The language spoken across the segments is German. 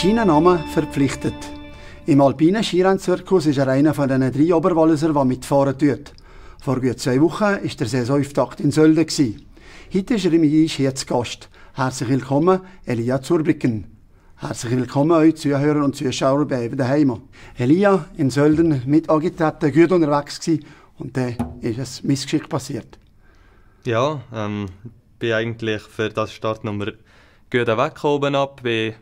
Schienennamen verpflichtet. Im alpinen Skirennzirkus ist er einer von den drei Oberwalliser, der mitfahren tut. Vor gut zwei Wochen war der Saisonauftakt in Sölden. Heute ist er im Eis hier zu Gast. Herzlich willkommen, Elia Zurblicken. Herzlich willkommen euch Zuhörer und Zuschauer bei eben daheim. Elia in Sölden mit Agitaten gut unterwegs gewesen, und dann ist ein Missgeschick passiert. Ja, ähm, bin eigentlich für das Startnummer gut weggekommen ab, bin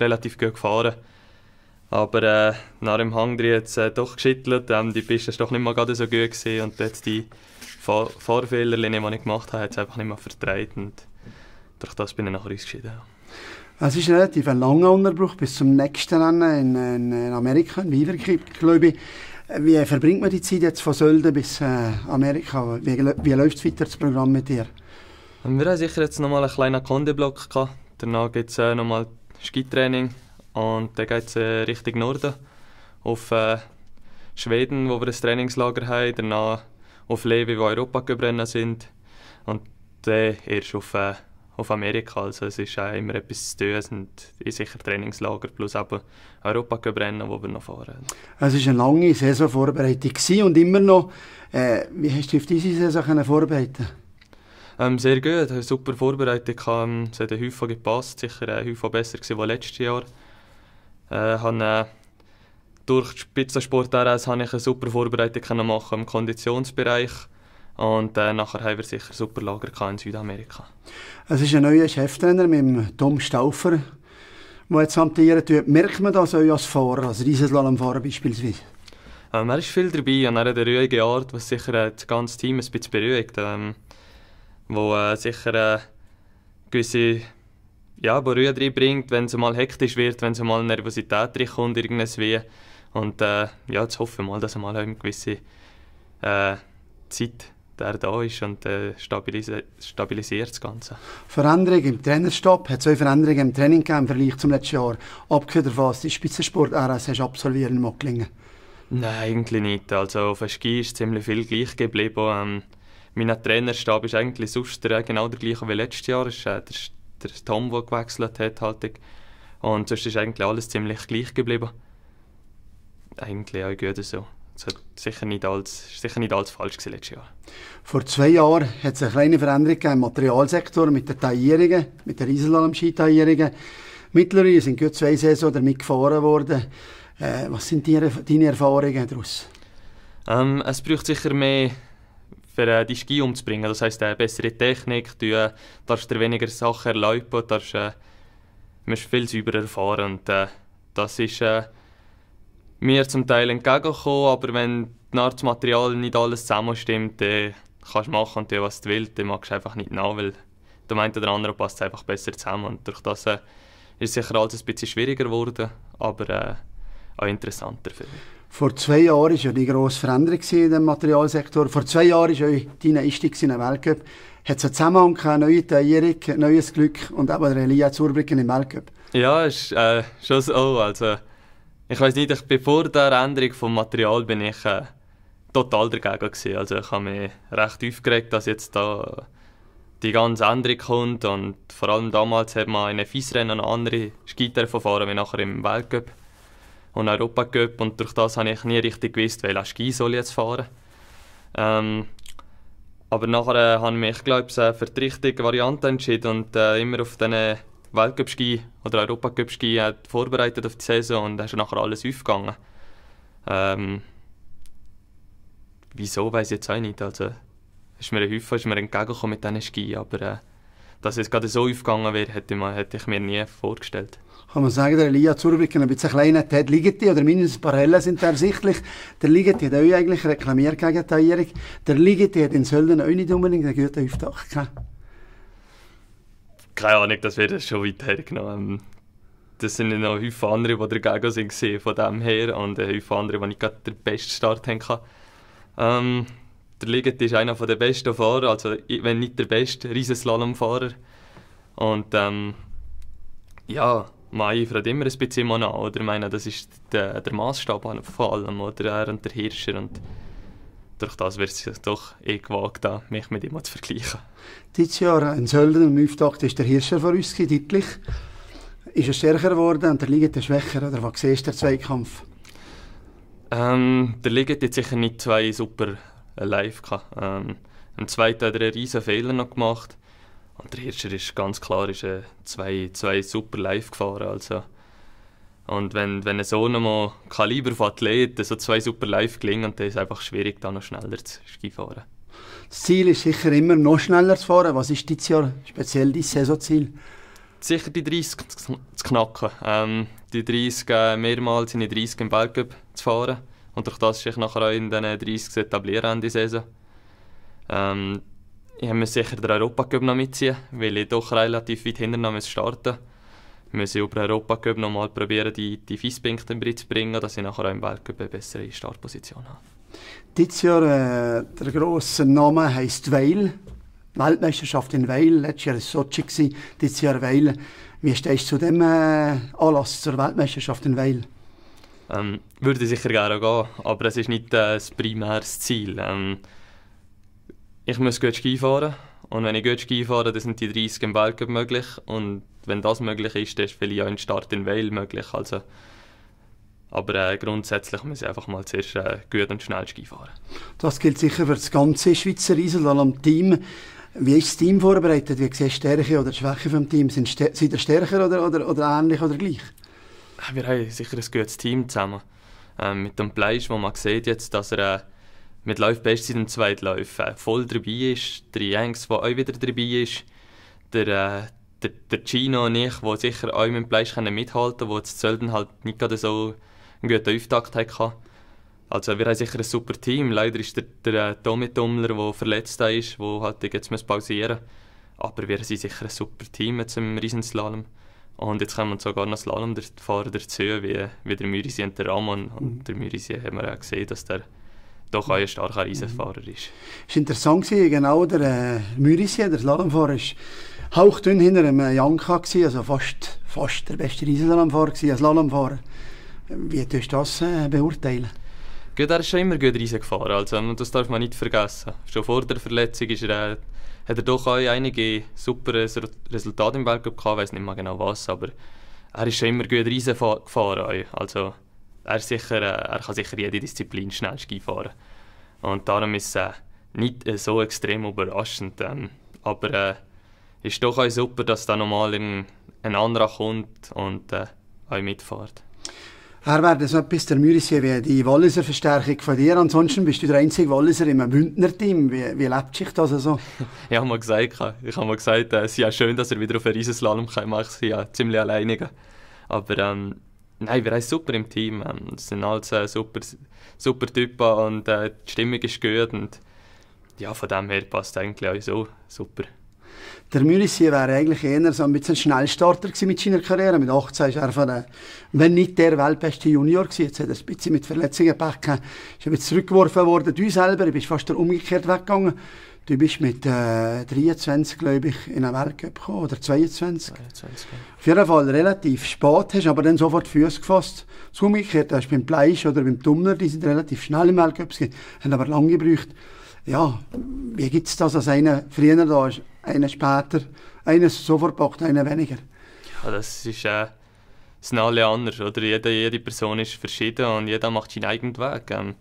relativ gut gefahren. Aber äh, nach dem Hang drin hat es äh, doch geschüttelt. Ähm, die Piste war doch nicht mal gerade so gut. Gewesen. Und jetzt die Fahr Fahrfehler, die ich gemacht habe, hat es einfach nicht mehr vertreibt. Und durch das bin ich nachher ausgeschieden. Es ist relativ ein langer Unterbruch bis zum nächsten Rennen in, in Amerika, in Wiederkipp, glaube ich. Wie verbringt man die Zeit jetzt von Sölden bis äh, Amerika? Wie, wie läuft weiter das Programm mit dir? Ähm, wir haben sicher jetzt nochmal einen kleinen Kondeblock Danach gibt es äh, nochmal Skitraining und dann geht es äh, Richtung Norden auf äh, Schweden, wo wir ein Trainingslager haben, danach auf Levi, wo Europa sind und dann erst auf, äh, auf Amerika. Also es ist auch immer etwas zu tun. Es sind sicher Trainingslager plus eben Europa rennen, wo wir noch fahren. Es war eine lange Saisonvorbereitung und immer noch. Äh, wie hast du auf diese Saison vorbereitet? Ähm, sehr gut, super Vorbereitung. Ähm, es hat ein Häufchen gepasst, sicher ein Häufchen besser gewesen als letztes Jahr. Äh, haben, äh, durch die Spitzensport RS habe ich eine super Vorbereitung machen im Konditionsbereich. Und äh, nachher haben wir sicher super Lager in Südamerika. Es ist ein neuer Cheftrainer mit Tom Stauffer, der jetzt hantieren tut. Merkt man das euch als Fahrer, als Riesenslalomfahrer beispielsweise? Ähm, er ist viel dabei und er hat eine ruhige Art, was sicher äh, das ganze Team ein bisschen beruhigt. Ähm, wo äh, sicher äh, gewisse ja, Ruhe reinbringt, wenn es mal hektisch wird, wenn es mal Nervosität reinkommt, irgendwas wie. Und äh, ja, jetzt hoffen wir mal, dass er mal eine gewisse äh, Zeit der da ist und äh, stabilisi stabilisiert das Ganze. Veränderung im Trainerstopp, Hat es auch Veränderungen im Training gegeben im Vergleich zum letzten Jahr? Abgesehen davon, dass du Spitzensport RS hast absolvieren in Mocklingen? Nein, eigentlich nicht. Also auf dem Ski ist ziemlich viel gleich geblieben. Ähm, mein Trainerstab ist eigentlich sonst der, genau der gleiche wie letztes Jahr. Das ist äh, der, der Tom, der gewechselt hat. Halt. Und sonst ist eigentlich alles ziemlich gleich geblieben. Eigentlich auch gut so. Es war sicher nicht alles, sicher nicht alles falsch gewesen letztes Jahr. Vor zwei Jahren hat es eine kleine Veränderung im Materialsektor mit den Taillierungen, mit den Rieslalom-Skitaillierungen. Mittlerweile sind gut zwei Saisons damit gefahren worden. Äh, was sind die, deine Erfahrungen daraus? Ähm, es braucht sicher mehr für äh, die Ski umzubringen. Das heisst, äh, bessere Technik, du äh, darfst dir weniger Sachen erlauben, äh, du äh, musst viel sauberer erfahren. Und, äh, das ist äh, mir zum Teil entgegengekommen, aber wenn das Material nicht alles zusammenstimmt, dann äh, kannst du machen und tun, was du willst, dann magst du einfach nicht nach, weil der eine oder andere passt einfach besser zusammen. Und durch das äh, ist sicher alles ein bisschen schwieriger geworden, aber äh, auch interessanter für mich. Vor zwei Jahren war ja die grosse Veränderung in dem Materialsektor. Vor zwei Jahren war dein Einstieg in den Weltcup. Hat es einen Zusammenhang gehabt, neue Teilierung, neues Glück und eben der Elias Urblicken im Weltcup? Ja, ist äh, schon so. Also, ich weiß nicht, ich, bevor der Änderung des Material bin ich äh, total dagegen gewesen. Also ich habe mich recht aufgeregt, dass jetzt da die ganze Änderung kommt und vor allem damals hat man in einem Fiesrennen andere Skiter verfahren wie nachher im Weltcup und Europa Cup und durch das habe ich nie richtig gewusst, welchen Ski soll ich jetzt fahren. Ähm, aber nachher äh, habe ich mich, glaube ich, äh, für die richtige Variante entschieden und äh, immer auf diesen Weltcup-Ski oder Europacup-Ski äh, vorbereitet auf die Saison und dann ist nachher alles aufgegangen. Ähm, wieso, weiß ich jetzt auch nicht. Also, ist mir ein Häufer, ist mir entgegengekommen mit diesen Ski, aber... Äh, dass es gerade so aufgegangen wäre, hätte ich, mir, hätte ich mir nie vorgestellt. Kann man sagen, der Elia Zurbiken ein bisschen kleiner hat Ligeti, oder mindestens Parallelen sind ersichtlich. Der Ligeti hat euch eigentlich reklamiert gegen die Eierung. Der Ligeti hat in Sölden auch nicht unbedingt einen guten Auftakt gehabt. Keine Ahnung, das wäre schon weit hergenommen. Ähm, das sind noch viele andere, die dagegen waren, von dem her. Und äh, viele andere, die ich gerade den besten Start hatten. Ähm, der Liget ist einer der besten Fahrer, also wenn nicht der beste Riesenslalomfahrer. Und ähm, ja, man eifert immer ein bisschen an. Oder? Ich meine, das ist der, der Maßstab vor allem, oder? er und der Hirscher. Und durch das wird es doch eh gewagt, mich mit ihm zu vergleichen. Dieses Jahr in Sölden, im Auftakt ist der Hirscher von uns deutlich. Ist er stärker geworden und der Liget ist schwächer? Oder was siehst du, der Zweikampf? Ähm, der Liget hat sicher nicht zwei super live. Gehabt. Ähm, Im zweiten hat er einen riesen Fehler noch gemacht. Und der Hirscher ist ganz klar ist, äh, zwei, zwei super live gefahren. Also. Und wenn, wenn so einem Kaliber von Athleten so zwei super live gelingen, dann ist es einfach schwierig, da noch schneller zu fahren. Das Ziel ist sicher immer noch schneller zu fahren. Was ist dieses Jahr speziell dein Saisonziel? Sicher die 30 zu knacken. Ähm, die 30 äh, mehrmals in die 30 im Weltcup zu fahren. Und durch das ist ich nachher auch in den 30 etablieren an die Saison. Ähm, ich muss sicher den Europacup noch mitziehen, weil ich doch relativ weit hinten noch starten Wir müssen über den Europa Europacup noch mal probieren, die, die Fisspunkte zu bringen, dass ich nachher auch im Weltcup eine bessere Startposition habe. Dieses Jahr äh, der grosse Name heißt Weil. Weltmeisterschaft in Weil. Letztes Jahr war es Sochi, dieses Jahr Weil. Wie stehst du zu dem äh, Anlass zur Weltmeisterschaft in Weil? Ähm, würde sicher gerne gehen, aber es ist nicht äh, das primäre Ziel. Ähm, ich muss gut Ski fahren und wenn ich gut Ski fahre, dann sind die 30 im Weltcup möglich und wenn das möglich ist, dann ist vielleicht auch ein Start in Weil möglich. Also, aber äh, grundsätzlich muss ich einfach mal zuerst äh, gut und schnell Ski fahren. Das gilt sicher für das ganze Schweizer Island am Team. Wie ist das Team vorbereitet? Wie siehst du Stärke oder Schwäche vom Team? Sind, sind sie stärker oder, oder, oder ähnlich oder gleich? Ah, wir haben sicher ein gutes Team zusammen. Ähm, mit dem Fleisch, wo man sieht jetzt, dass er äh, mit Läufen best in den Zweitläufen äh, voll dabei ist. Der Jengs, der auch wieder dabei ist. Der, äh, der, der Gino und ich, die sicher auch mit dem Fleisch mithalten können, wo jetzt Sölden halt nicht gerade so einen guten Auftakt hatten. Also wir haben sicher ein super Team. Leider ist der, äh, Tommy Dummler, der verletzt ist, der halt jetzt pausieren muss. Aber wir sind sicher ein super Team jetzt im Riesenslalom. Und jetzt kommen sogar noch Slalomfahrer dazu, wie, wie der Mürisi und der Ramon. Und mhm. der Mürisi haben wir auch gesehen, dass der doch ein starker mhm. Eisenfahrer mhm. ist. Es war interessant, genau der äh, Mürisi, der Slalomfahrer, war hauchdünn hinter einem Janka, gewesen, also fast, fast der beste Eisenslalomfahrer, Slalomfahrer. Wie tust du das äh, beurteilen? Gut, er ist schon immer gut Eisen gefahren, also, das darf man nicht vergessen. Schon vor der Verletzung ist er... Äh, hat er doch auch einige super Resultate im Weltcup gehabt, ich weiß nicht mehr genau was, aber er ist schon immer gut Reisen gefahren. Also er, sicher, äh, er kann sicher jede Disziplin schnell Ski fahren. Und darum ist es nicht äh, so extrem überraschend. Ähm, aber es äh, ist doch auch super, dass da nochmal ein, ein anderer kommt und äh, mitfährt. Herbert, also bis der Mürisee wie die Walliser Verstärkung von dir. Ansonsten bist du der einzige Walliser im Bündner-Team. Wie, wie lebt sich das also? ich habe mal gesagt, ich habe mal gesagt, äh, es ist ja schön, dass er wieder auf einen Riesenslalom kann. Ich sie ja ziemlich alleine. Aber ähm, nein, wir haben super im Team. Ähm, es sind alles äh, super, super Typen und äh, die Stimmung ist gut. Und ja, von dem her passt eigentlich auch so super. Der Müllisi wäre eigentlich eher so ein bisschen Schnellstarter mit seiner Karriere. Mit 18 war er von, der, äh, wenn nicht der weltbeste Junior gewesen. Jetzt hat er ein bisschen mit Verletzungen Pech gehabt. Ist ein bisschen zurückgeworfen worden. Du selber, du bist fast umgekehrt weggegangen. Du bist mit äh, 23, glaube ich, in einen Weltcup gekommen, oder 22. 22 Auf jeden Fall relativ spät, hast aber dann sofort Füße gefasst. Das Umgekehrte hast du beim Bleisch oder beim Tummler. die sind relativ schnell im Weltcup gewesen, haben aber lange gebraucht ja, wie gibt es das, dass einer früher da ist, einer später, einer sofort packt, einer weniger? Ja, das ist äh, sind alle anders, oder? Jede, jede Person ist verschieden und jeder macht seinen eigenen Weg. Ähm,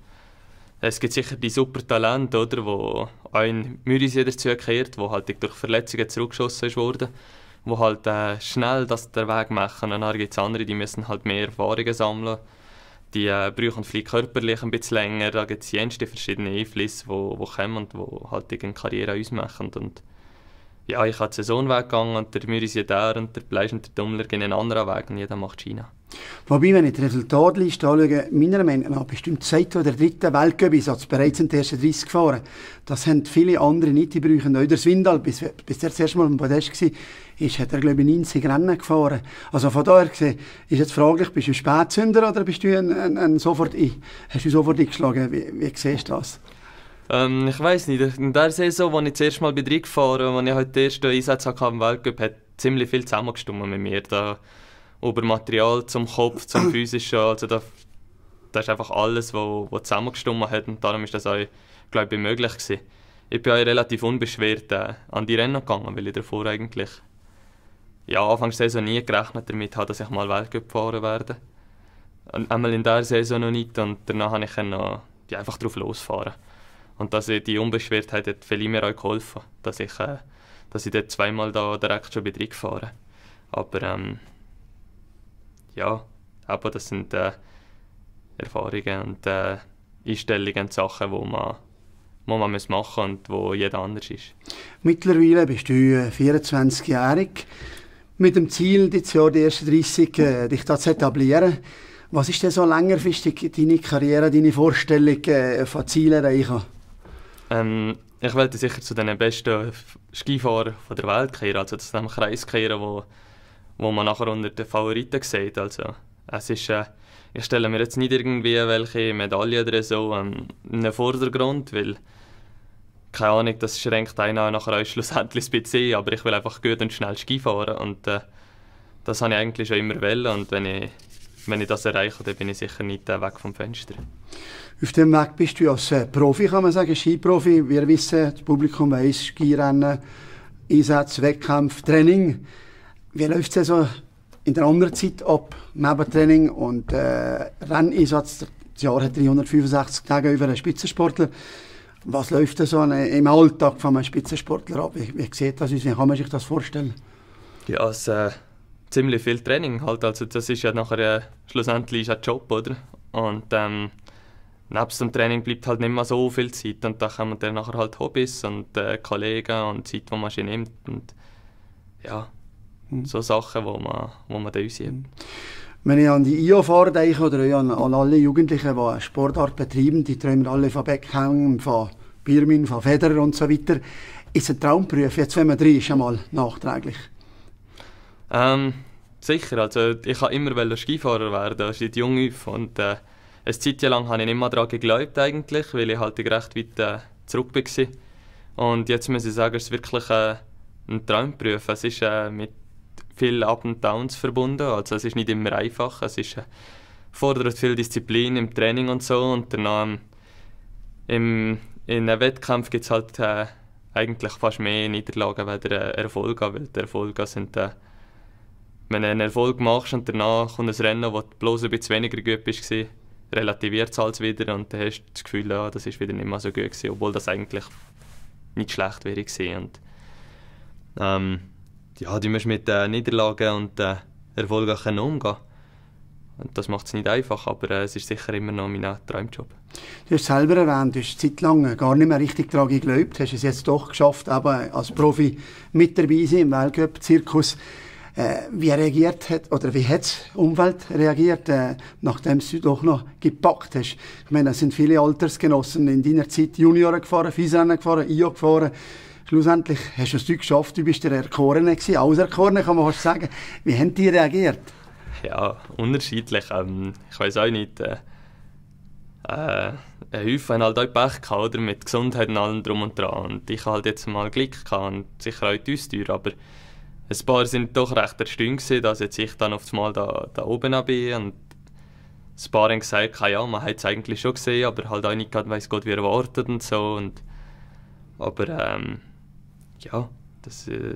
es gibt sicher die super Talente, oder, wo ein Müris jeder zugekehrt, wo halt durch Verletzungen zurückgeschossen wurde, wo halt äh, schnell das der Weg machen. Und dann gibt es andere, die müssen halt mehr Erfahrungen sammeln die äh, und vielleicht körperlich ein bisschen länger. Da gibt es jenste verschiedene Einflüsse, die wo, wo kommen und halt die halt eine Karriere an uns machen. Und ja, ich habe den Saison weggegangen und der Mürisieter und der Bleisch und der Dummler gehen einen anderen Weg und jeder macht China. Wobei, wenn ich die Resultatliste anschaue, meiner Meinung nach bestimmt seit der dritten Weltcup-Einsatz bereits in den ersten 30 gefahren. Das haben viele andere nicht in Brüchen. Auch der Swindal, bis, bis er das erste Mal im Podest war, hat er, glaube ich, 90 Rennen gefahren. Also von daher gesehen, ist jetzt fraglich, bist du ein Spätzünder oder bist du ein, ein, ein sofort ein? Hast du sofort eingeschlagen? Wie, wie siehst du das? Ähm, ich weiß nicht. In der Saison, als ich das erste Mal bei drei gefahren bin, als ich halt den ersten Einsatz hatte im Weltcup, hat ziemlich viel zusammengestimmt mit mir. Da über Material zum Kopf, zum Physischen. Also da, das ist einfach alles, was, was zusammengestimmt hat und darum war das auch, glaube ich, möglich gewesen. Ich bin auch relativ unbeschwert äh, an die Rennen gegangen, weil ich davor eigentlich ja, Anfangs der Saison nie gerechnet damit habe, dass ich mal Weltcup fahren werde. Einmal in dieser Saison noch nicht und danach habe ich noch, einfach drauf losfahren. Und dass ich die Unbeschwertheit hat viel mir auch geholfen, dass ich, äh, dass ich dort zweimal da direkt schon bin reingefahren. Aber ähm, ja, aber das sind äh, Erfahrungen und äh, Einstellungen und Sachen, die man, die man machen muss und wo jeder anders ist. Mittlerweile bist du 24-jährig äh, mit dem Ziel, dieses Jahr die ersten 30 äh, dich da zu etablieren. Was ist denn so längerfristig deine Karriere, deine Vorstellung äh, von Zielen erreichen? Ähm, ich wollte sicher zu den besten Skifahrern der Welt kehren, also zu dem Kreis kehren, wo wo man nachher unter den Favoriten sieht. Also, es ist, äh, ich stelle mir jetzt nicht irgendwie welche Medaillen oder so ähm, in den Vordergrund, weil keine Ahnung, das schränkt einen nachher auch schlussendlich ein bisschen ein, aber ich will einfach gut und schnell Ski fahren und äh, das habe ich eigentlich schon immer wollen und wenn ich, wenn ich das erreiche, dann bin ich sicher nicht äh, weg vom Fenster. Auf dem Weg bist du als äh, Profi, kann man sagen, Skiprofi. Wir wissen, das Publikum weiss, Skirennen, Einsatz, Wettkampf, Training. Wie läuft es also in der anderen Zeit ab? Nebentraining und äh, Renneinsatz. Das Jahr hat 365 Tage über einen Spitzensportler. Was läuft so äh, im Alltag von einem Spitzensportler ab? Wie, wie sieht das aus? Wie kann man sich das vorstellen? Ja, es äh, ziemlich viel Training halt. Also das ist ja nachher äh, schlussendlich ein Job, oder? Und ähm, neben dem Training bleibt halt nicht mehr so viel Zeit und da kommen dann nachher halt Hobbys und äh, Kollegen und Zeit, die man sich nimmt und ja, Mhm. So Sachen, die man, wo man da einsieht. Hm. Wenn ich an die IOFAR denke oder an, an alle Jugendlichen, die eine Sportart betreiben, die träumen alle von Beckham, von Birmin, von Federer und so weiter, ist ein Traumberuf, jetzt wenn man drin ist, einmal nachträglich? Ähm, sicher, also ich wollte immer Skifahrer werden, als ich jung war und äh, eine Zeit lang habe ich nicht mehr daran geglaubt eigentlich, weil ich halt recht weit äh, zurück war. Und jetzt muss ich sagen, es ist wirklich äh, ein Traumberuf. Es ist äh, mit viel Up und Downs verbunden. Also es ist nicht immer einfach. Es ist, äh, fordert viel Disziplin im Training und so. Und danach im, in einem Wettkampf gibt es halt äh, eigentlich fast mehr Niederlagen als äh, Erfolge, weil die Erfolge sind äh, wenn du einen Erfolg machst und danach kommt ein Rennen, das bloß ein bisschen weniger gut war, relativiert es alles wieder und dann hast du das Gefühl, ja, das ist wieder nicht mehr so gut gewesen, obwohl das eigentlich nicht schlecht wäre gewesen. Und, ähm, ja, du musst mit den äh, Niederlagen und den äh, Erfolgen umgehen. Und das macht es nicht einfach, aber äh, es ist sicher immer noch mein Traumjob. Du hast selber erwähnt, du hast zeitlang gar nicht mehr richtig daran geglaubt, hast es jetzt doch geschafft, aber als Profi mit dabei sein im Weltcup-Zirkus. Äh, wie reagiert hat, oder wie hat die Umwelt reagiert, äh, nachdem du doch noch gepackt hast? Ich meine, es sind viele Altersgenossen in deiner Zeit Junioren gefahren, Fiesrennen gefahren, IO gefahren, schlussendlich hast du es geschafft, du bist der Erkorene gewesen, Auserkorene kann man fast sagen. Wie haben die reagiert? Ja, unterschiedlich. Ähm, ich weiß auch nicht. Äh, äh, häufig haben halt auch Pech gehabt, oder? mit Gesundheit und allem drum und dran. Und ich hatte jetzt mal Glück gehabt und sicher auch die Haustür, aber ein paar sind doch recht erstaunt dass jetzt ich dann oft mal da, da oben bin und ein paar haben gesagt, ja, man hat es eigentlich schon gesehen, aber halt auch nicht gerade weiss Gott, wie erwartet und so. Und, aber ähm, ja, das äh,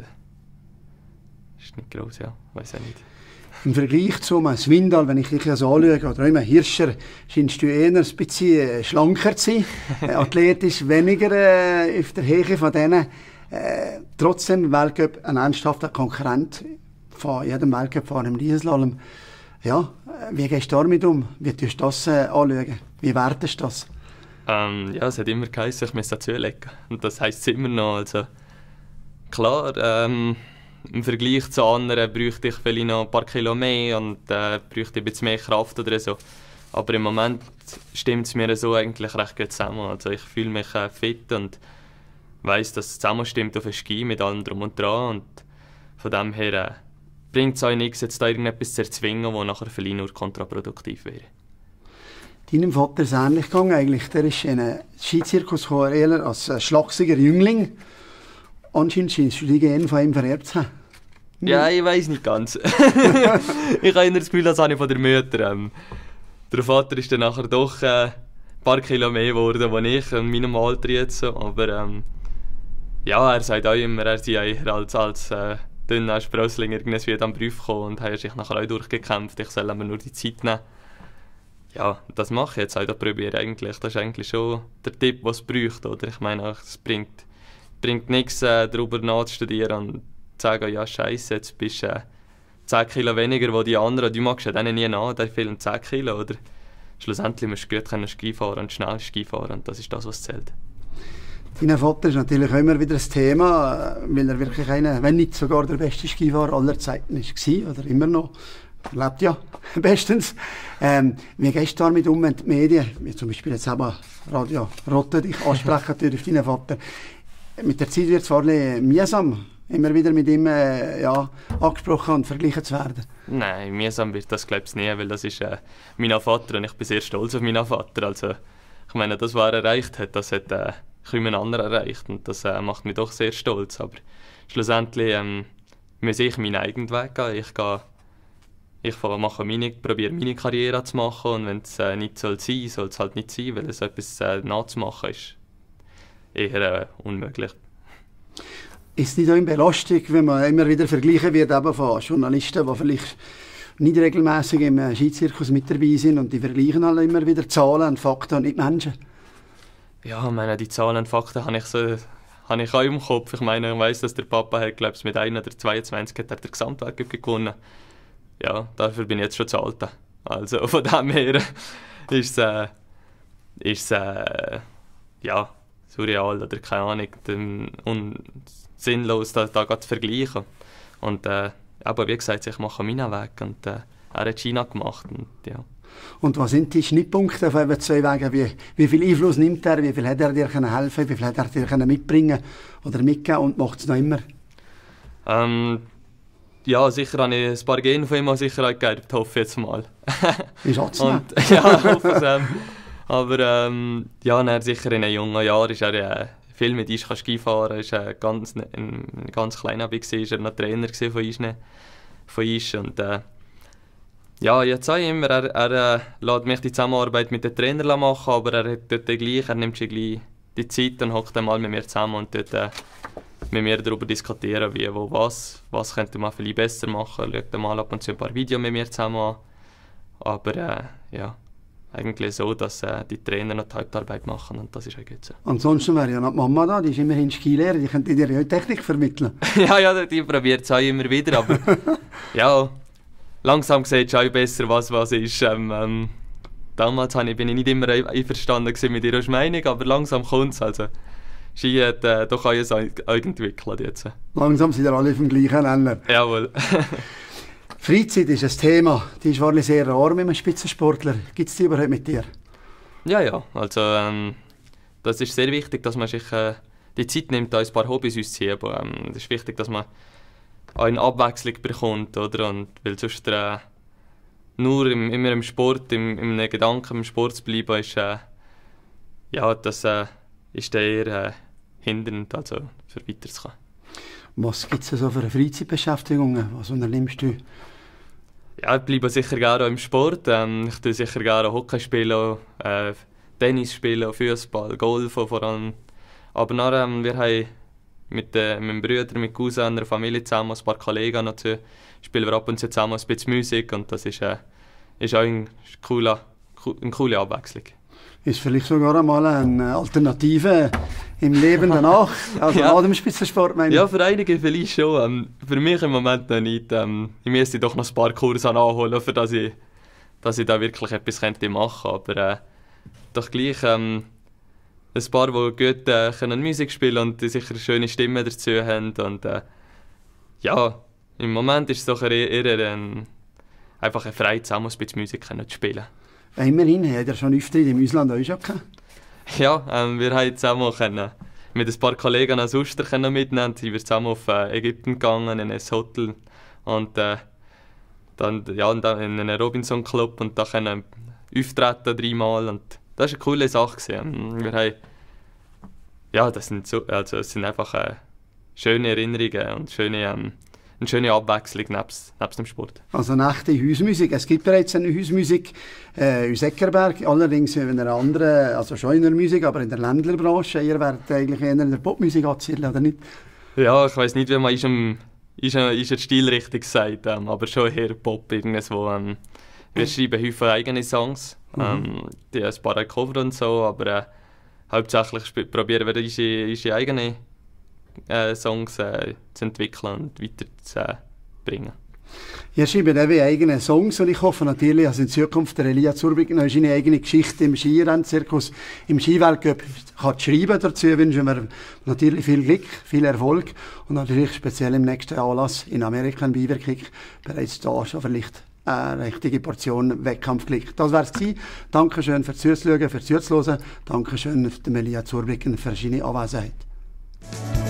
ist nicht groß, ja, weiß auch nicht. Im Vergleich zu einem Swindal, wenn ich dich so anschaue, oder einem Hirscher, scheinst du eher ein bisschen äh, schlanker zu sein, äh, athletisch weniger äh, auf der Höhe von denen. Äh, trotzdem Weltcup ein ernsthafter Konkurrent von jedem Weltcup, vor allem Rieslalom. Ja, äh, wie gehst du damit um? Wie tust du das äh, anschauen? Wie wertest du das? Ähm, ja, es hat immer geheißen, ich muss dazu legen. Und das heisst es immer noch. Also Klar, ähm, im Vergleich zu anderen bräuchte ich vielleicht noch ein paar Kilo mehr und äh, bräuchte ein bisschen mehr Kraft oder so. Aber im Moment stimmt es mir so eigentlich recht gut zusammen. Also ich fühle mich äh, fit und weiß, dass es zusammen stimmt auf den Ski mit allem drum und dran. Und von dem her äh, bringt es euch nichts, jetzt da irgendetwas zu erzwingen, das nachher vielleicht nur kontraproduktiv wäre. Deinem Vater ist ähnlich gegangen eigentlich. Der ist in einen Skizirkus gekommen, eher als schlachsiger Jüngling anscheinend scheinst du dich einfach im vererbt haben. Ja, ich weiß nicht ganz. ich habe immer das Gefühl, das habe ich von der Mutter. Ähm, der Vater ist dann nachher doch äh, ein paar Kilo mehr geworden als ich in meinem Alter jetzt. Aber ähm, ja, er sagt auch immer, er sei eher als, als äh, dünner Sprössling irgendwie an den Brief gekommen und hat sich nachher auch durchgekämpft. Ich soll mir nur die Zeit nehmen. Ja, das mache ich jetzt auch, das probiere eigentlich. Das ist eigentlich schon der Tipp, was es braucht. Oder? Ich meine, es bringt bringt nichts, äh, darüber nachzustudieren und zu sagen, ja scheiße, jetzt bist du äh, 10 Kilo weniger als die anderen, du magst ja denen nie nach, da fehlen 10 Kilo. Oder schlussendlich musst du gut können Ski fahren und schnell Ski fahren und das ist das, was zählt. Dein Vater ist natürlich immer wieder ein Thema, äh, weil er wirklich einer, wenn nicht sogar der beste Skifahrer aller Zeiten ist, war oder immer noch. Er lebt ja bestens. Ähm, wie gehst du damit um, wenn die Medien, wie zum Beispiel jetzt eben Radio Rotte, dich ansprechen dürfen, deinen Vater? mit der Zeit wird es vor allem mühsam, immer wieder mit ihm äh, ja, angesprochen und verglichen zu werden. Nein, mühsam wird das glaube ich nie, weil das ist äh, mein Vater und ich bin sehr stolz auf meinen Vater. Also ich meine, das, was er erreicht hat, das hat äh, kein anderer erreicht und das äh, macht mich doch sehr stolz. Aber schlussendlich ähm, muss ich meinen eigenen Weg gehen. Ich gehe ich mache meine, probiere meine Karriere zu machen und wenn es äh, nicht soll sein soll es halt nicht sein, weil es etwas äh, nachzumachen ist eher äh, unmöglich. Ist nicht auch eine Belastung, wenn man immer wieder vergleichen wird eben von Journalisten, die vielleicht nicht regelmäßig im äh, Skizirkus mit dabei sind und die vergleichen alle immer wieder Zahlen und Fakten und nicht Menschen? Ja, meine, die Zahlen und Fakten habe ich, so, habe ich auch im Kopf. Ich meine, ich weiss, dass der Papa hat, glaube ich, mit 1 oder 22 hat er den Gesamtweltcup gewonnen. Ja, dafür bin ich jetzt schon zu alt. Also von dem her ist es... Äh, ist, äh, ja, surreal oder keine Ahnung, und sinnlos, da, da zu vergleichen. Und äh, aber wie gesagt, ich mache meinen Weg und äh, er hat China gemacht. Und, ja. und was sind die Schnittpunkte von eben zwei Wegen? Wie, wie viel Einfluss nimmt er? Wie viel hat er dir helfen Wie viel hat er dir mitbringen oder mitgeben und macht es noch immer? Ähm, ja, sicher habe ich ein paar Gene von ihm sicher gegeben, hoffe ich jetzt mal. Ich anzunehmen. ja, hoffe es. Ähm, Aber ähm, ja, dann sicher in einem jungen Jahren ist er äh, viel mit Ischka Ski fahren. Er war äh, ganz, ein, ganz kleiner war er noch Trainer von Ischne, von Isch. Und, äh, ja, jetzt sage ich immer, er, er äh, lässt mich die Zusammenarbeit mit den Trainern machen, aber er hat dort gleich, er nimmt sich gleich die Zeit und hockt mal mit mir zusammen und dort äh, mit mir darüber diskutieren, wie, wo, was, was könnte man vielleicht besser machen. Schaut mal ab und zu ein paar Videos mit mir zusammen an. Aber äh, ja eigentlich so, dass äh, die Trainer noch die Hauptarbeit machen und das ist auch so. Ansonsten wäre ja noch die Mama da, die ist immerhin Skilehrer, die könnte dir ja Technik vermitteln. ja, ja, die probiert es auch immer wieder, aber ja, langsam sieht schon besser, was was ist. Ähm, ähm, damals ich, bin ich nicht immer einverstanden mit ihrer Meinung, aber langsam kommt es. Also. Ski hat äh, doch auch entwickelt jetzt. Langsam sind ja alle vom gleichen Nenner. Jawohl. Freizeit ist ein Thema. Die ist wahrlich sehr arm mit einem Spitzensportler. Gibt es die überhaupt mit dir? Ja, ja. Also, ähm, das ist sehr wichtig, dass man sich äh, die Zeit nimmt, ein paar Hobbys auszuziehen. Aber ähm, es ist wichtig, dass man auch eine Abwechslung bekommt. Oder? Und, weil sonst äh, nur im, immer im Sport, im, im Gedanken im Sport zu bleiben, ist, äh, ja, das äh, ist eher äh, hindernd also, für weiterzukommen. Was gibt es so für eine Freizeitbeschäftigung? Was unternimmst du? Ja, ich bleibe sicher gerne im Sport. Ähm, ich spiele sicher gerne Hockey, spielen, äh, Tennis, spielen, Fußball, Golf vor allem. Aber nachher, ähm, wir haben mit, äh, meinem Bruder, mit Cousin, einer Familie zusammen, ein paar Kollegen dazu, spielen wir ab und zu zusammen ein bisschen Musik und das ist, äh, ist auch eine coole, eine coole Abwechslung. Ist vielleicht sogar einmal eine Alternative im Leben danach, Also ja. nach dem Spitzensport meine Ja, für einige vielleicht schon. Ähm, für mich im Moment noch nicht. Ähm, ich müsste doch noch ein paar Kurse anholen, für dass ich, dass ich da wirklich etwas könnte machen könnte. Aber äh, doch gleich ähm, ein paar, die gut äh, können Musik spielen und die sicher schöne Stimmen dazu haben. Und äh, ja, im Moment ist es doch eher, ein, einfach ein freies Zusammenspiel, Musik zu spielen. Immerhin, hat er schon öfter in dem Ausland auch schon gehabt. Ja, ähm, wir haben zusammen können, mit ein paar Kollegen aus Uster können mitnehmen. Sind wir zusammen auf äh, Ägypten gegangen, in ein Hotel. Und äh, dann ja, in einen Robinson Club und da können auftreten dreimal. Und das war eine coole Sache. Gewesen. Ähm, wir haben, ja, das sind, so, also, das sind einfach äh, schöne Erinnerungen und schöne ähm, eine schöne Abwechslung nebst, nebst dem Sport. Also echte Hausmusik. Es gibt bereits eine Hausmusik äh, aus Eckerberg, allerdings in einer anderen, also schon in der Musik, aber in der Ländlerbranche. Ihr werdet eigentlich eher in der Popmusik anziehen, oder nicht? Ja, ich weiß nicht, wie man in einem Stil richtig sagt, ähm, aber schon eher Pop irgendwo. Ähm, wir schreiben häufig eigene Songs, mhm. ähm, die ein paar Cover und so, aber äh, hauptsächlich probieren wir unsere, unsere eigenen äh, Songs äh, zu entwickeln und weiterzubringen. Äh, Ihr schreibt eben eigene Songs und ich hoffe natürlich, dass in Zukunft der Elia Zurbig noch seine eigene Geschichte im Skirennzirkus, im Skiweltcup kann schreiben dazu. Wünschen wir natürlich viel Glück, viel Erfolg und natürlich speziell im nächsten Anlass in Amerika im Biberkick bereits da schon vielleicht eine richtige Portion Wettkampfglück. Das wär's gewesen. Dankeschön fürs Zuschauen, fürs Zuhören. Dankeschön dem Elia Zurbicken für seine Anwesenheit.